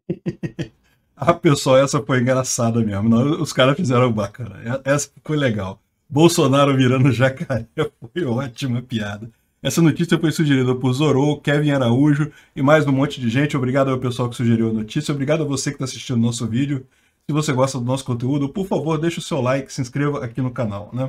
ah, pessoal, essa foi engraçada mesmo. Não, os caras fizeram bacana. Essa foi legal. Bolsonaro virando jacaré foi ótima piada. Essa notícia foi sugerida por Zorou, Kevin Araújo e mais um monte de gente. Obrigado ao pessoal que sugeriu a notícia. Obrigado a você que está assistindo o nosso vídeo. Se você gosta do nosso conteúdo, por favor, deixe o seu like, se inscreva aqui no canal, né?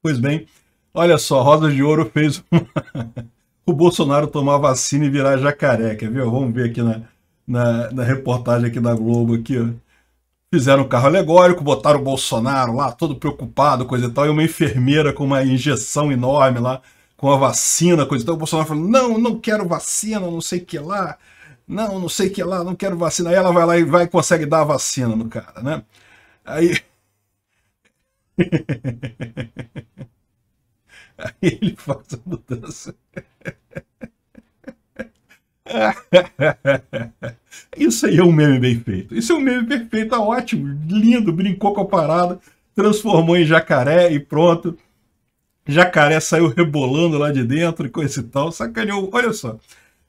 Pois bem, olha só, Rosa de Ouro fez uma... o Bolsonaro tomar vacina e virar jacaré, quer ver? Vamos ver aqui na, na, na reportagem aqui da Globo aqui, ó. Fizeram um carro alegórico, botaram o Bolsonaro lá, todo preocupado, coisa e tal, e uma enfermeira com uma injeção enorme lá, com a vacina, coisa e tal. O Bolsonaro falou, não, não quero vacina, não sei o que lá, não, não sei o que lá, não quero vacina. Aí ela vai lá e vai consegue dar a vacina no cara, né? Aí... Aí ele faz a mudança. Isso aí é um meme bem feito. Isso é um meme perfeito, tá ótimo, lindo, brincou com a parada, transformou em jacaré e pronto. Jacaré saiu rebolando lá de dentro e coisa e tal, sacaneou. Olha só,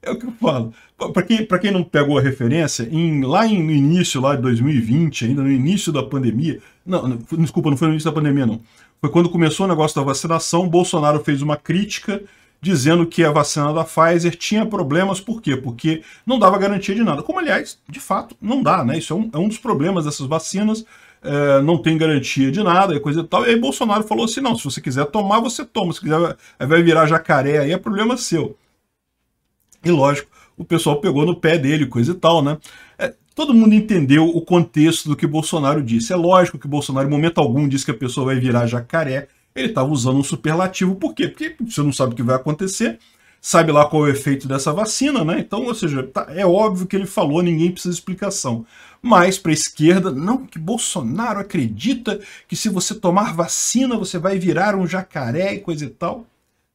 é o que eu falo. Para quem, quem não pegou a referência, em, lá em, no início lá de 2020, ainda no início da pandemia, não, não, desculpa, não foi no início da pandemia não. Foi quando começou o negócio da vacinação, Bolsonaro fez uma crítica dizendo que a vacina da Pfizer tinha problemas, por quê? Porque não dava garantia de nada. Como, aliás, de fato, não dá, né? Isso é um, é um dos problemas dessas vacinas, é, não tem garantia de nada e coisa e tal. E aí Bolsonaro falou assim, não, se você quiser tomar, você toma, se quiser eh, vai virar jacaré, aí é problema seu. E lógico, o pessoal pegou no pé dele, coisa e tal, né? É, todo mundo entendeu o contexto do que Bolsonaro disse. É lógico que Bolsonaro, em momento algum, disse que a pessoa vai virar jacaré, ele estava tá usando um superlativo, por quê? Porque você não sabe o que vai acontecer, sabe lá qual é o efeito dessa vacina, né? Então, ou seja, tá, é óbvio que ele falou, ninguém precisa de explicação. Mas para a esquerda, não, que Bolsonaro acredita que se você tomar vacina você vai virar um jacaré e coisa e tal.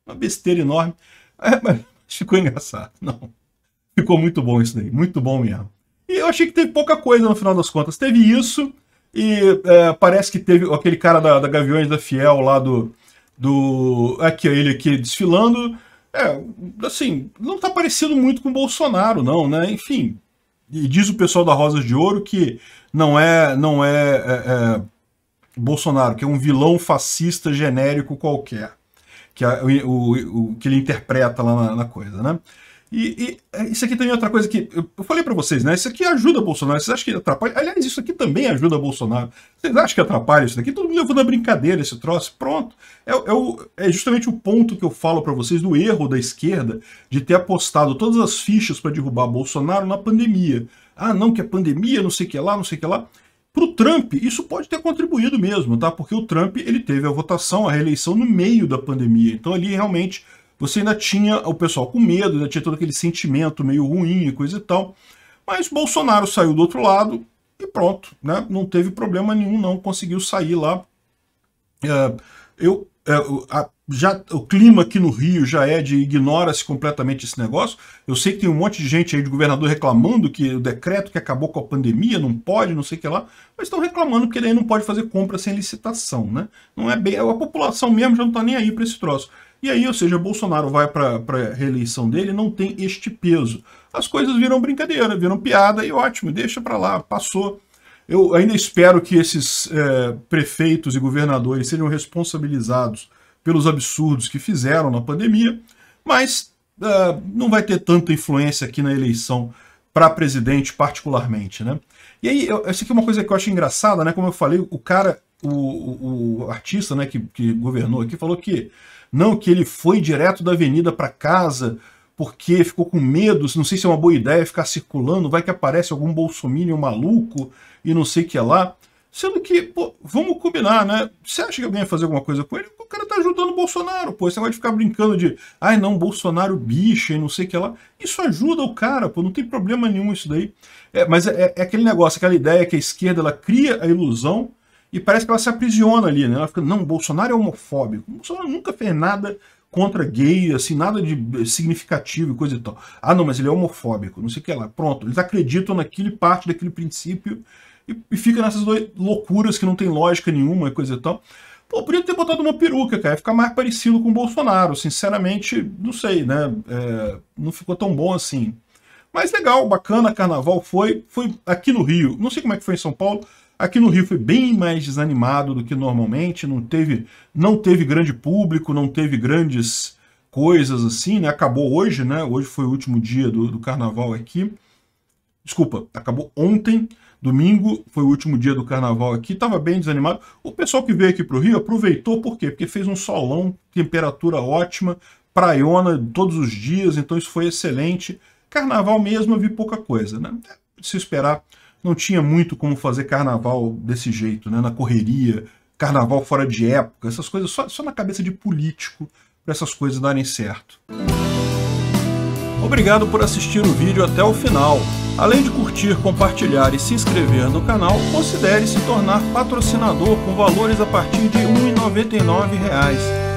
Uma besteira enorme. É, mas ficou engraçado, não. Ficou muito bom isso daí, muito bom mesmo. E eu achei que teve pouca coisa no final das contas. Teve isso, e é, parece que teve aquele cara da, da Gaviões da Fiel lá do. do aqui, é ele aqui desfilando. É, assim, não está parecendo muito com o Bolsonaro, não, né? Enfim. E diz o pessoal da Rosas de Ouro que não é. não é, é, é Bolsonaro, que é um vilão fascista genérico qualquer. Que, a, o, o, que ele interpreta lá na, na coisa, né? E, e, é, isso aqui também é outra coisa que eu falei para vocês, né? Isso aqui ajuda Bolsonaro. Vocês acham que atrapalha? Aliás, isso aqui também ajuda Bolsonaro. Vocês acham que atrapalha isso daqui? Todo mundo levando a brincadeira esse troço. Pronto. É, é, o, é justamente o ponto que eu falo para vocês do erro da esquerda de ter apostado todas as fichas para derrubar Bolsonaro na pandemia. Ah, não, que a é pandemia, não sei o que lá, não sei o que lá. pro Trump, isso pode ter contribuído mesmo, tá? Porque o Trump ele teve a votação, a reeleição no meio da pandemia. Então ali realmente você ainda tinha o pessoal com medo, ainda tinha todo aquele sentimento meio ruim e coisa e tal. Mas Bolsonaro saiu do outro lado e pronto, né? Não teve problema nenhum, não conseguiu sair lá. É, eu é, a, já, o clima aqui no Rio já é de ignora-se completamente esse negócio. Eu sei que tem um monte de gente aí de governador reclamando que o decreto que acabou com a pandemia não pode, não sei o que lá, mas estão reclamando porque daí não pode fazer compra sem licitação, né? Não é bem. A população mesmo já não está nem aí para esse troço. E aí, ou seja, Bolsonaro vai para a reeleição dele não tem este peso. As coisas viram brincadeira, viram piada e ótimo, deixa para lá, passou. Eu ainda espero que esses é, prefeitos e governadores sejam responsabilizados pelos absurdos que fizeram na pandemia, mas uh, não vai ter tanta influência aqui na eleição para presidente, particularmente, né? E aí, eu, essa aqui é uma coisa que eu acho engraçada, né? Como eu falei, o cara o, o, artista né, que, que governou aqui falou que não, que ele foi direto da avenida para casa porque ficou com medo, não sei se é uma boa ideia ficar circulando, vai que aparece algum bolsominion maluco e não sei o que lá. Sendo que, pô, vamos combinar, né? Você acha que alguém vai fazer alguma coisa com ele? O cara tá ajudando o Bolsonaro, pô. Você vai ficar brincando de, ai não, Bolsonaro bicha e não sei o que lá. Isso ajuda o cara, pô, não tem problema nenhum isso daí. É, mas é, é, é aquele negócio, aquela ideia que a esquerda, ela cria a ilusão e parece que ela se aprisiona ali, né? Ela fica, não, Bolsonaro é homofóbico. Bolsonaro nunca fez nada contra gay, assim, nada de significativo e coisa e tal. Ah, não, mas ele é homofóbico, não sei o que lá. Pronto, eles acreditam naquele parte daquele princípio e, e fica nessas loucuras que não tem lógica nenhuma e coisa e tal. Pô, podia ter botado uma peruca, cara, ia ficar mais parecido com o Bolsonaro. Sinceramente, não sei, né? É, não ficou tão bom assim. Mas legal, bacana, carnaval foi. Foi aqui no Rio. Não sei como é que foi em São Paulo, Aqui no Rio foi bem mais desanimado do que normalmente, não teve, não teve grande público, não teve grandes coisas assim, né? Acabou hoje, né? Hoje foi o último dia do, do carnaval aqui. Desculpa, acabou ontem, domingo, foi o último dia do carnaval aqui, estava bem desanimado. O pessoal que veio aqui para o Rio aproveitou, por quê? Porque fez um solão, temperatura ótima, praiona todos os dias, então isso foi excelente. Carnaval mesmo eu vi pouca coisa, né? Se esperar não tinha muito como fazer carnaval desse jeito, né? na correria, carnaval fora de época, essas coisas só, só na cabeça de político para essas coisas darem certo. Obrigado por assistir o vídeo até o final. Além de curtir, compartilhar e se inscrever no canal, considere se tornar patrocinador com valores a partir de R$ 1,99